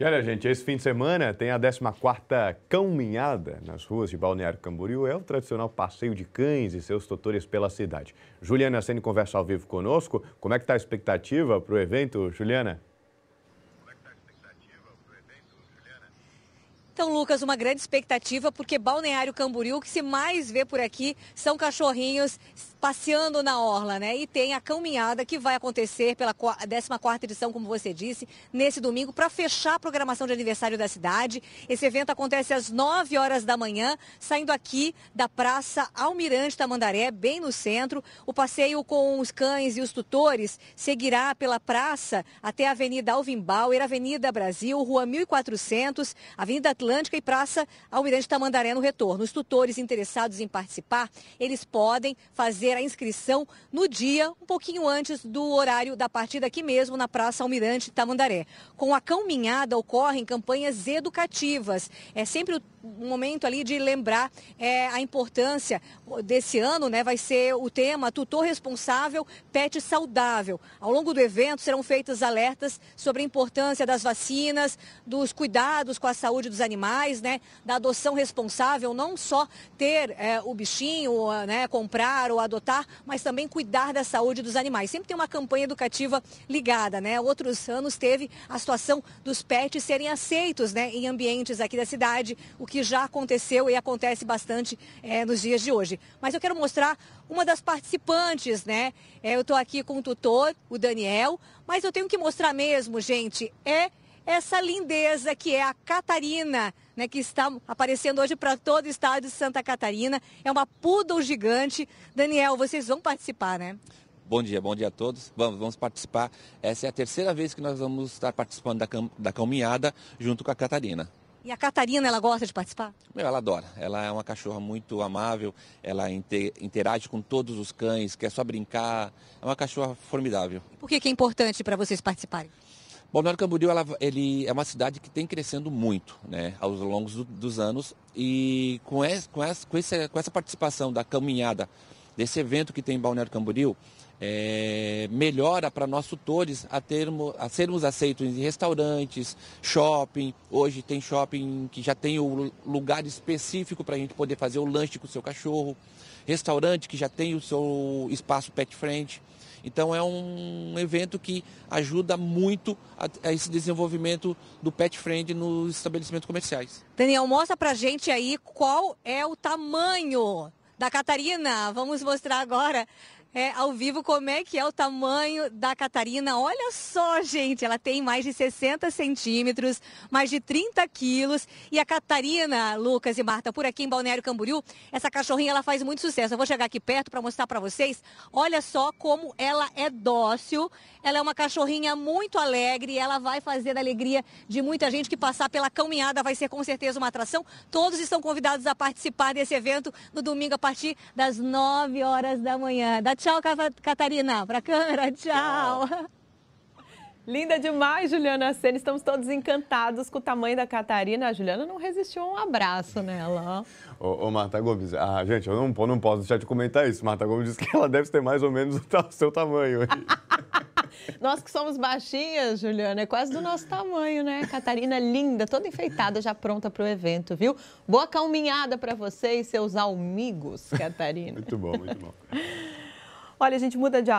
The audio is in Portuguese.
E olha, gente, esse fim de semana tem a 14ª Caminhada nas ruas de Balneário Camboriú. É o tradicional passeio de cães e seus tutores pela cidade. Juliana Sene conversa ao vivo conosco. Como é que está a expectativa para o evento, Juliana? Então, Lucas, uma grande expectativa, porque Balneário Camboriú, o que se mais vê por aqui são cachorrinhos passeando na orla, né? E tem a caminhada que vai acontecer pela 14ª edição, como você disse, nesse domingo para fechar a programação de aniversário da cidade. Esse evento acontece às 9 horas da manhã, saindo aqui da Praça Almirante Tamandaré, bem no centro. O passeio com os cães e os tutores seguirá pela praça até a Avenida Alvin Bauer, Avenida Brasil, Rua 1400, Avenida Atlântica, Atlântica e Praça Almirante Tamandaré no retorno. Os tutores interessados em participar, eles podem fazer a inscrição no dia, um pouquinho antes do horário da partida aqui mesmo na Praça Almirante Tamandaré. Com a caminhada ocorrem campanhas educativas. É sempre o um momento ali de lembrar é, a importância desse ano, né? Vai ser o tema Tutor Responsável, Pet Saudável. Ao longo do evento serão feitos alertas sobre a importância das vacinas, dos cuidados com a saúde dos animais, né? Da adoção responsável, não só ter é, o bichinho, né? Comprar ou adotar, mas também cuidar da saúde dos animais. Sempre tem uma campanha educativa ligada, né? Outros anos teve a situação dos pets serem aceitos, né? Em ambientes aqui da cidade, o que já aconteceu e acontece bastante é, nos dias de hoje. Mas eu quero mostrar uma das participantes, né? É, eu estou aqui com o tutor, o Daniel, mas eu tenho que mostrar mesmo, gente, é essa lindeza que é a Catarina, né, que está aparecendo hoje para todo o estado de Santa Catarina. É uma poodle gigante. Daniel, vocês vão participar, né? Bom dia, bom dia a todos. Vamos, vamos participar. Essa é a terceira vez que nós vamos estar participando da, da caminhada junto com a Catarina. E a Catarina, ela gosta de participar? Meu, ela adora. Ela é uma cachorra muito amável, ela interage com todos os cães, quer só brincar. É uma cachorra formidável. Por que, que é importante para vocês participarem? Bom, Balneário Camboriú ela, ele é uma cidade que tem crescendo muito né, aos longos do, dos anos e com, com, com essa participação da caminhada desse evento que tem em Balneário Camboriú, é, melhora para nós tutores a, termo, a sermos aceitos em restaurantes, shopping. Hoje tem shopping que já tem o lugar específico para a gente poder fazer o lanche com o seu cachorro, restaurante que já tem o seu espaço pet friend. Então é um evento que ajuda muito a, a esse desenvolvimento do pet friend nos estabelecimentos comerciais. Daniel, mostra pra gente aí qual é o tamanho da Catarina. Vamos mostrar agora é, ao vivo como é que é o tamanho da Catarina. Olha só, gente, ela tem mais de 60 centímetros, mais de 30 quilos. E a Catarina, Lucas e Marta, por aqui em Balneário Camboriú, essa cachorrinha ela faz muito sucesso. Eu vou chegar aqui perto para mostrar para vocês. Olha só como ela é dócil. Ela é uma cachorrinha muito alegre. Ela vai fazer a alegria de muita gente que passar pela caminhada. Vai ser com certeza uma atração. Todos estão convidados a participar desse evento no domingo a partir das 9 horas da manhã tchau, Catarina, para a câmera. tchau. Linda demais, Juliana Senna. Estamos todos encantados com o tamanho da Catarina. A Juliana não resistiu a um abraço nela. Ô, ô Marta Gomes, ah, gente, eu não, não posso deixar de comentar isso. Marta Gomes disse que ela deve ter mais ou menos o seu tamanho. Nós que somos baixinhas, Juliana, é quase do nosso tamanho, né? Catarina linda, toda enfeitada, já pronta para o evento, viu? Boa calminhada para você e seus amigos, Catarina. muito bom, muito bom. Olha, a gente muda de assunto.